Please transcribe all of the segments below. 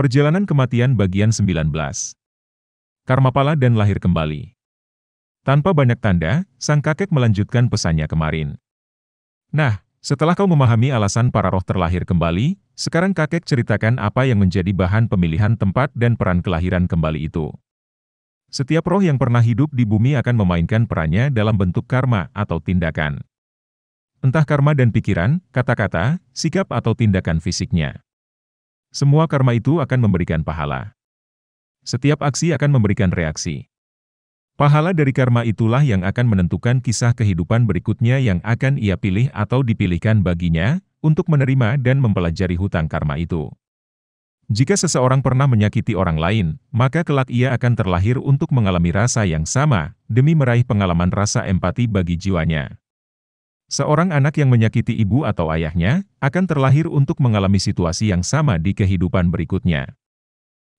Perjalanan kematian bagian 19. Karmapala dan lahir kembali. Tanpa banyak tanda, sang kakek melanjutkan pesannya kemarin. Nah, setelah kau memahami alasan para roh terlahir kembali, sekarang kakek ceritakan apa yang menjadi bahan pemilihan tempat dan peran kelahiran kembali itu. Setiap roh yang pernah hidup di bumi akan memainkan perannya dalam bentuk karma atau tindakan. Entah karma dan pikiran, kata-kata, sikap atau tindakan fisiknya. Semua karma itu akan memberikan pahala. Setiap aksi akan memberikan reaksi. Pahala dari karma itulah yang akan menentukan kisah kehidupan berikutnya yang akan ia pilih atau dipilihkan baginya untuk menerima dan mempelajari hutang karma itu. Jika seseorang pernah menyakiti orang lain, maka kelak ia akan terlahir untuk mengalami rasa yang sama, demi meraih pengalaman rasa empati bagi jiwanya. Seorang anak yang menyakiti ibu atau ayahnya, akan terlahir untuk mengalami situasi yang sama di kehidupan berikutnya.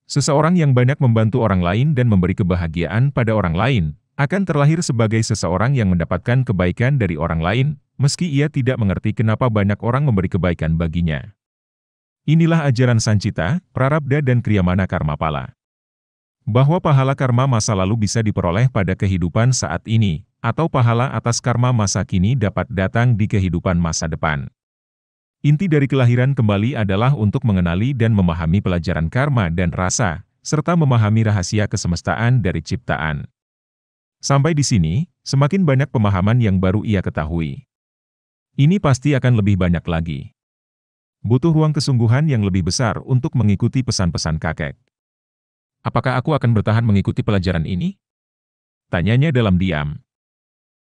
Seseorang yang banyak membantu orang lain dan memberi kebahagiaan pada orang lain, akan terlahir sebagai seseorang yang mendapatkan kebaikan dari orang lain, meski ia tidak mengerti kenapa banyak orang memberi kebaikan baginya. Inilah ajaran Sancita, Prarabdha dan Kriyamana Karmapala. Bahwa pahala karma masa lalu bisa diperoleh pada kehidupan saat ini, atau pahala atas karma masa kini dapat datang di kehidupan masa depan. Inti dari kelahiran kembali adalah untuk mengenali dan memahami pelajaran karma dan rasa, serta memahami rahasia kesemestaan dari ciptaan. Sampai di sini, semakin banyak pemahaman yang baru ia ketahui. Ini pasti akan lebih banyak lagi. Butuh ruang kesungguhan yang lebih besar untuk mengikuti pesan-pesan kakek. Apakah aku akan bertahan mengikuti pelajaran ini? Tanyanya dalam diam.